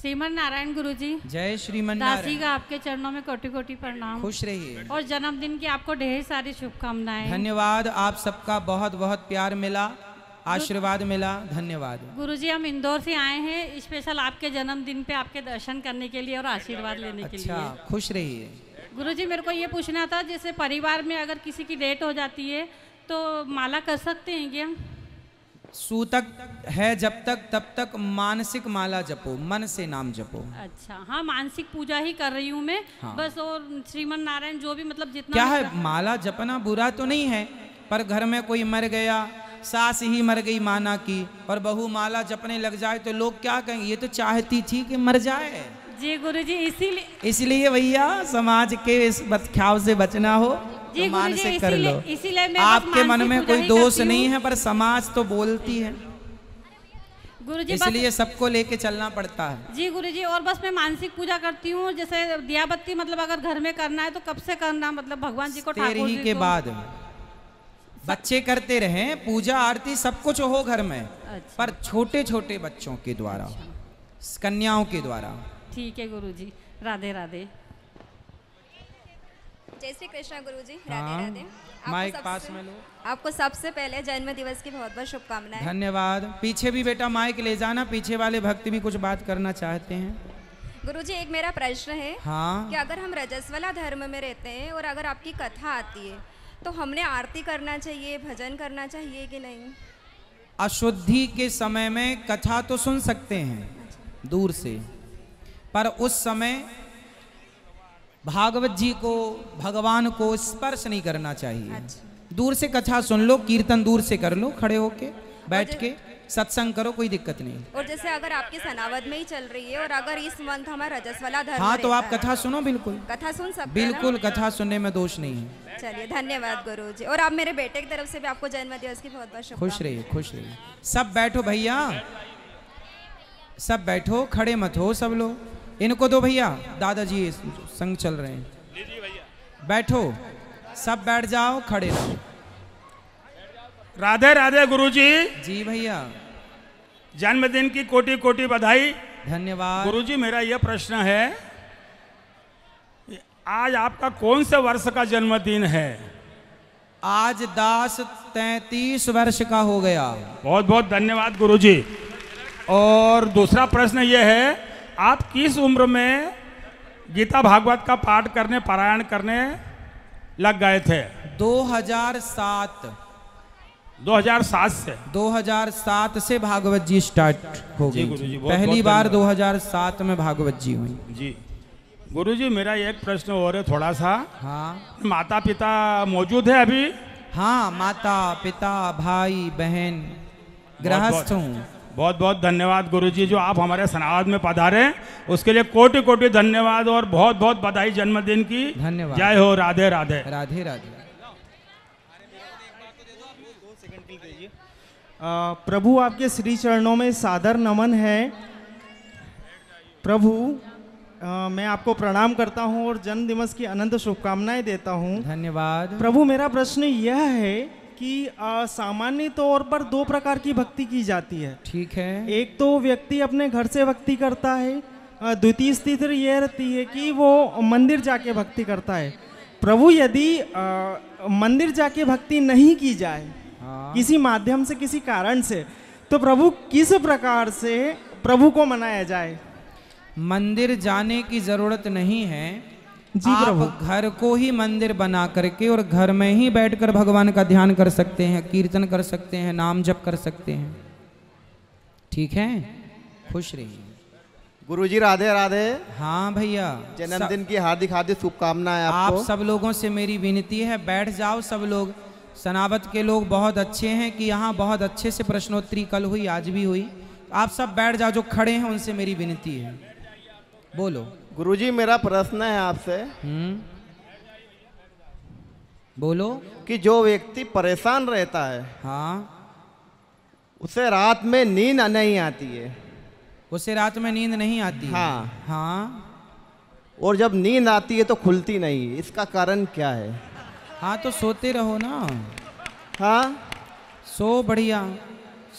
श्रीमन नारायण गुरु जी जय श्रीमन दासी का आपके चरणों में कोटि कोटि प्रणाम खुश रहिए और जन्मदिन की आपको ढेर सारी शुभकामनाएं धन्यवाद आप सबका बहुत बहुत प्यार मिला आशीर्वाद मिला धन्यवाद गुरुजी हम इंदौर से आए हैं स्पेशल आपके जन्मदिन पे आपके दर्शन करने के लिए और आशीर्वाद लेने अच्छा, के लिए खुश रहिए गुरुजी मेरे को ये पूछना था जैसे परिवार में अगर किसी की डेट हो जाती है तो माला कर सकते हैं क्या सूतक है जब तक तब तक मानसिक माला जपो मन से नाम जपो अच्छा हाँ मानसिक पूजा ही कर रही हूँ मैं हाँ। बस और श्रीमन नारायण जो भी मतलब जितना क्या है माला जपना बुरा तो नहीं है पर घर में कोई मर गया सास ही मर गई माना की और बहु माला जपने लग जाए तो लोग क्या कहेंगे ये तो चाहती थी कि मर जाए जी गुरु जी इसीलिए इसीलिए भैया समाज के इस बदख्याव से बचना हो तो मान से कर लो आपके मन में कोई दोष नहीं है पर समाज तो बोलती है इसलिए सबको लेके चलना पड़ता है जी गुरुजी और बस मैं मानसिक पूजा करती हूँ जैसे दिया बत्ती मतलब अगर घर में करना है तो कब से करना मतलब भगवान जी को तेरह के बाद बच्चे करते रहे पूजा आरती सब कुछ हो घर में अच्छा। पर छोटे छोटे बच्चों के द्वारा अच्छा। कन्याओं के द्वारा ठीक है जी राधे राधे जय श्री कृष्णा गुरु जी राधे हाँ, राधे माइक पास में लो आपको सबसे पहले जन्म दिवस की बहुत बहुत शुभकामनाएं धन्यवाद पीछे भी बेटा माइक ले जाना पीछे वाले भक्त भी कुछ बात करना चाहते हैं गुरुजी एक मेरा प्रश्न है हाँ कि अगर हम रजस्वला धर्म में रहते हैं और अगर आपकी कथा आती है तो हमने आरती करना चाहिए भजन करना चाहिए कि नहीं अशुद्धि के समय में कथा तो सुन सकते हैं अच्छा। दूर से पर उस समय भागवत जी को भगवान को स्पर्श नहीं करना चाहिए अच्छा। दूर से कथा सुन लो कीर्तन दूर से कर लो खड़े होके बैठ के सत्संग करो कोई दिक्कत नहीं और जैसे अगर आपकी सनावत में ही चल रही है और अगर इस मंथ हमारा रजस वाला धर्म हाँ तो आप कथा सुनो बिल्कुल कथा सुन सकते बिल्कुल कथा सुनने में दोष नहीं है चलिए धन्यवाद गुरु जी और आप मेरे बेटे की तरफ से भी आपको जन्म दिवस की बहुत बहुत खुश रहिए खुश रहिए सब बैठो भैया सब बैठो खड़े मत हो सब लोग इनको दो भैया दादाजी संग चल रहे हैं बैठो सब बैठ जाओ खड़े रहो राधे राधे गुरुजी जी भैया जन्मदिन की कोटि कोटि बधाई धन्यवाद गुरुजी मेरा यह प्रश्न है आज आपका कौन से वर्ष का जन्मदिन है आज दास तैतीस वर्ष का हो गया बहुत बहुत धन्यवाद गुरुजी और दूसरा प्रश्न यह है आप किस उम्र में गीता भागवत का पाठ करने पारायण करने लग गए थे 2007 2007 से 2007 से भागवत जी स्टार्ट हो गई पहली बार 2007 में भागवत जी हुई जी गुरु जी मेरा एक प्रश्न और है थोड़ा सा हाँ माता पिता मौजूद है अभी हाँ माता पिता भाई बहन गृहस्थ हूँ बहुत बहुत धन्यवाद गुरु जी जो आप हमारे सनावाद में पधारे उसके लिए कोटि कोटि धन्यवाद और बहुत बहुत बधाई जन्मदिन की धन्यवाद जय हो राधे राधे राधे राधे प्रभु आपके श्री चरणों में सादर नमन है प्रभु आ, मैं आपको प्रणाम करता हूँ और जन्म दिवस की अनंत शुभकामनाएं देता हूँ धन्यवाद प्रभु मेरा प्रश्न यह है कि सामान्य तौर पर दो प्रकार की भक्ति की जाती है ठीक है एक तो व्यक्ति अपने घर से भक्ति करता है द्वितीय स्थिति यह रहती है कि वो मंदिर जाके भक्ति करता है प्रभु यदि मंदिर जाके भक्ति नहीं की जाए हाँ। किसी माध्यम से किसी कारण से तो प्रभु किस प्रकार से प्रभु को मनाया जाए मंदिर जाने की ज़रूरत नहीं है जी आप घर को ही मंदिर बना करके और घर में ही बैठकर भगवान का ध्यान कर सकते हैं कीर्तन कर सकते हैं नाम जप कर सकते हैं ठीक है खुश रहिए गुरुजी राधे राधे हाँ भैया जन्मदिन की हार्दिक हार्दिक शुभकामनाएं आपको आप सब लोगों से मेरी विनती है बैठ जाओ सब लोग सनावत के लोग बहुत अच्छे हैं कि यहाँ बहुत अच्छे से प्रश्नोत्तरी कल हुई आज भी हुई आप सब बैठ जाओ जो खड़े हैं उनसे मेरी विनती है बोलो गुरुजी मेरा प्रश्न है आपसे हम्म। बोलो कि जो व्यक्ति परेशान रहता है हाँ उसे रात में नींद नहीं आती है उसे रात में नींद नहीं आती हाँ है। हाँ और जब नींद आती है तो खुलती नहीं इसका कारण क्या है हाँ तो सोते रहो ना हाँ सो बढ़िया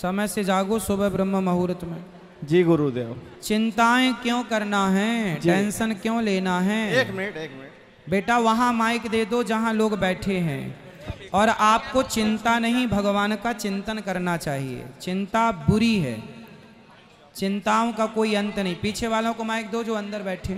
समय से जागो सुबह ब्रह्म मुहूर्त में जी गुरुदेव चिंताएं क्यों करना है टेंशन क्यों लेना है एक मिनट एक मिनट बेटा वहाँ माइक दे दो जहाँ लोग बैठे हैं और आपको चिंता नहीं भगवान का चिंतन करना चाहिए चिंता बुरी है चिंताओं का कोई अंत नहीं पीछे वालों को माइक दो जो अंदर बैठे